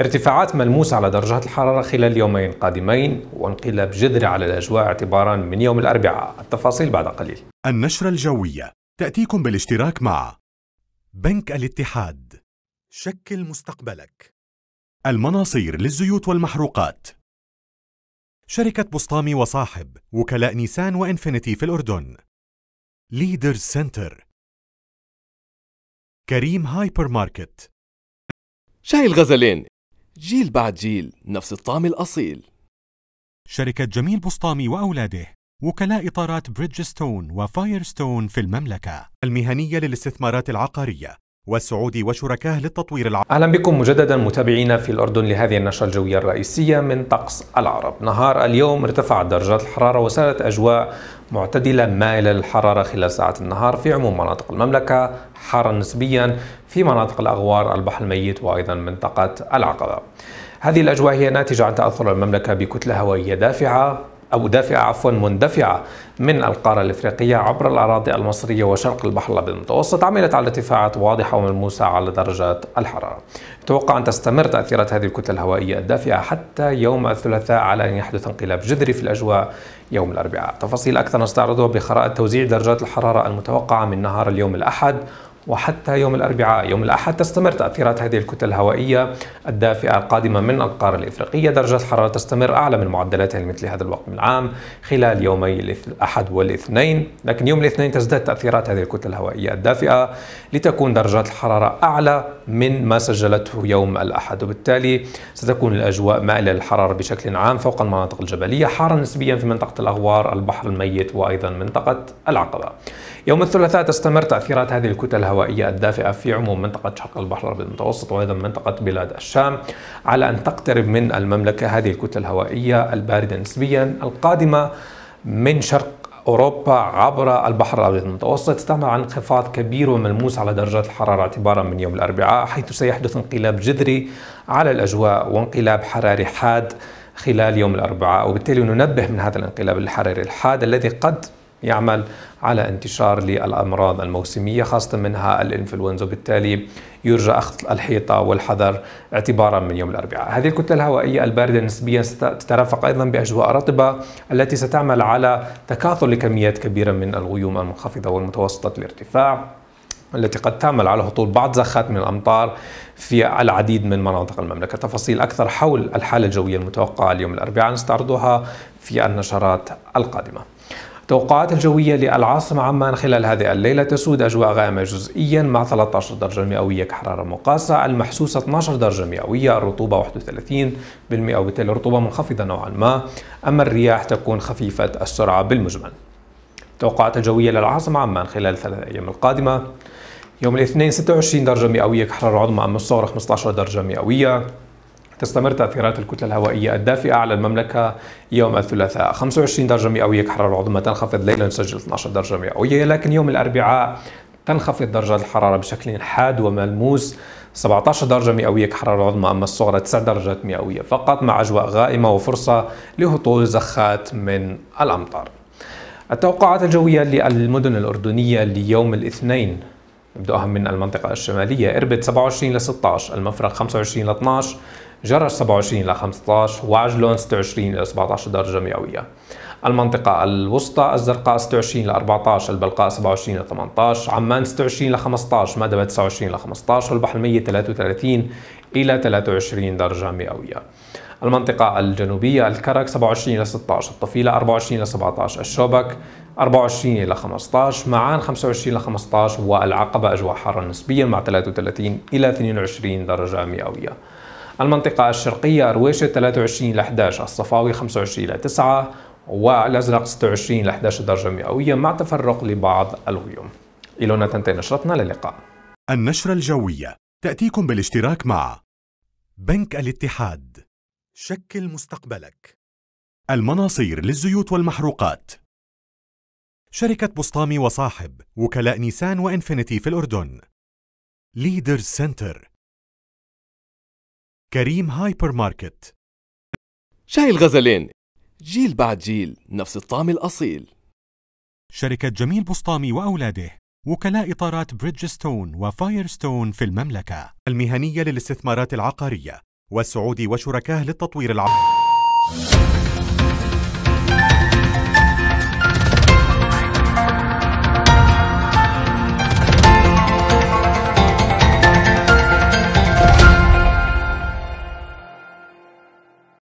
ارتفاعات ملموسة على درجات الحرارة خلال يومين قادمين وانقلاب جذري على الأجواء اعتبارا من يوم الأربعاء التفاصيل بعد قليل النشرة الجوية تأتيكم بالاشتراك مع بنك الاتحاد شكل مستقبلك المناصير للزيوت والمحروقات شركة بسطامي وصاحب وكلاء نيسان وإنفينيتي في الأردن ليدر سنتر كريم هايبر ماركت شاي الغزلين جيل بعد جيل نفس الطعم الأصيل شركة جميل بسطامي وأولاده وكلاء إطارات بريدجستون وفايرستون في المملكة المهنية للاستثمارات العقارية والسعودي وشركاه للتطوير العربي أهلا بكم مجددا متابعينا في الأردن لهذه النشرة الجوية الرئيسية من طقس العرب نهار اليوم ارتفعت درجات الحرارة وسارت أجواء معتدلة مائلة للحرارة خلال ساعات النهار في عموم مناطق المملكة حارا نسبيا في مناطق الأغوار البحر الميت وأيضا منطقة العقبة هذه الأجواء هي ناتجة عن تأثر المملكة بكتلة هوائية دافعة أو دافعة عفوا مندفعة من القارة الإفريقية عبر الأراضي المصرية وشرق البحر الأبيض المتوسط عملت على ارتفاعات واضحة وملموسة على درجات الحرارة يتوقع أن تستمر تأثيرات هذه الكتلة الهوائية الدافئة حتى يوم الثلاثاء على أن يحدث انقلاب جذري في الأجواء يوم الأربعاء تفاصيل أكثر نستعرضها بخرائط توزيع درجات الحرارة المتوقعة من نهار اليوم الأحد وحتى يوم الأربعاء يوم الأحد تستمر تأثيرات هذه الكتل الهوائية الدافئة القادمة من القارة الإفريقية درجة الحرارة تستمر أعلى من معدلاتها لمثل هذا الوقت من العام خلال يومي الأحد والاثنين لكن يوم الاثنين تزداد تأثيرات هذه الكتل الهوائية الدافئة لتكون درجات الحرارة أعلى من ما سجلته يوم الأحد وبالتالي ستكون الأجواء مائلة للحرارة بشكل عام فوق المناطق الجبلية حارة نسبيا في منطقة الأغوار البحر الميت وأيضا منطقة العقبة يوم الثلاثاء تستمر تأثيرات هذه الكتل الهوائية الدافئة في عموم منطقة شرق البحر المتوسط وأيضا منطقة بلاد الشام على أن تقترب من المملكة هذه الكتلة الهوائية الباردة نسبيا القادمة من شرق أوروبا عبر البحر الأبيض المتوسط عن انخفاض كبير وملموس على درجات الحرارة اعتبارا من يوم الأربعاء حيث سيحدث انقلاب جذري على الأجواء وانقلاب حراري حاد خلال يوم الأربعاء وبالتالي ننبه من هذا الانقلاب الحراري الحاد الذي قد يعمل على انتشار للأمراض الموسمية خاصة منها الإنفلونزا وبالتالي يرجى أخذ الحيطة والحذر اعتبارا من يوم الأربعاء هذه الكتلة الهوائية الباردة نسبيا ستترافق أيضا بأجواء رطبة التي ستعمل على تكاثر لكميات كبيرة من الغيوم المنخفضة والمتوسطة الارتفاع التي قد تعمل على هطول بعض زخات من الامطار في العديد من مناطق المملكه، تفاصيل اكثر حول الحاله الجويه المتوقعه اليوم الاربعاء نستعرضها في النشرات القادمه. توقعات الجوية للعاصمة عمان خلال هذه الليلة تسود أجواء غامة جزئيا مع 13 درجة مئوية كحرارة مقاسة المحسوسة 12 درجة مئوية الرطوبة 31% وبالتالي الرطوبة منخفضة نوعا ما أما الرياح تكون خفيفة السرعة بالمجمل توقعات الجوية للعاصمة عمان خلال ثلاثة أيام القادمة يوم الاثنين 26 درجة مئوية كحرارة عظمى أما الصغرى 15 درجة مئوية تستمر تأثيرات الكتلة الهوائية الدافئة على المملكة يوم الثلاثاء 25 درجة مئوية كحرارة عظمى تنخفض ليلا نسجل 12 درجة مئوية لكن يوم الأربعاء تنخفض درجات الحرارة بشكل حاد وملموس 17 درجة مئوية كحرارة عظمى أما الصغرى 9 درجات مئوية فقط مع أجواء غائمة وفرصة لهطول زخات من الأمطار التوقعات الجوية للمدن الأردنية ليوم الاثنين نبدأها من المنطقة الشمالية إربد 27 ل 16 المفرق 25 ل 12 جرش 27 ل 15 وعجلون 26 ل 17 درجة مئوية المنطقة الوسطى الزرقاء 26 ل 14 البلقاء 27 ل 18 عمان 26 ل 15 مأدبة 29 ل 15 والبحر الميت 33 إلى 23 درجة مئوية المنطقة الجنوبية الكرك 27 إلى 16 الطفيلة 24 إلى 17 الشوبك 24 إلى 15 معان 25 إلى 15 والعقبة أجواء حارة نسبيا مع 33 إلى 22 درجة مئوية المنطقة الشرقية أرويشة 23 ل 11 الصفاوي 25 ل 9 والأزرق 26 ل 11 درجة مئوية مع تفرق لبعض الغيوم إلونا تنتهي نشرتنا للقاء النشرة الجوية تأتيكم بالاشتراك مع بنك الاتحاد شكل مستقبلك المناصير للزيوت والمحروقات شركة بسطامي وصاحب وكلاء نيسان وإنفينيتي في الأردن ليدرز سنتر كريم هايبر ماركت شاي الغزلين جيل بعد جيل نفس الطعم الأصيل شركة جميل بسطامي وأولاده وكلاء إطارات بريدجستون وفايرستون في المملكة المهنية للاستثمارات العقارية والسعودي وشركاه للتطوير العقاري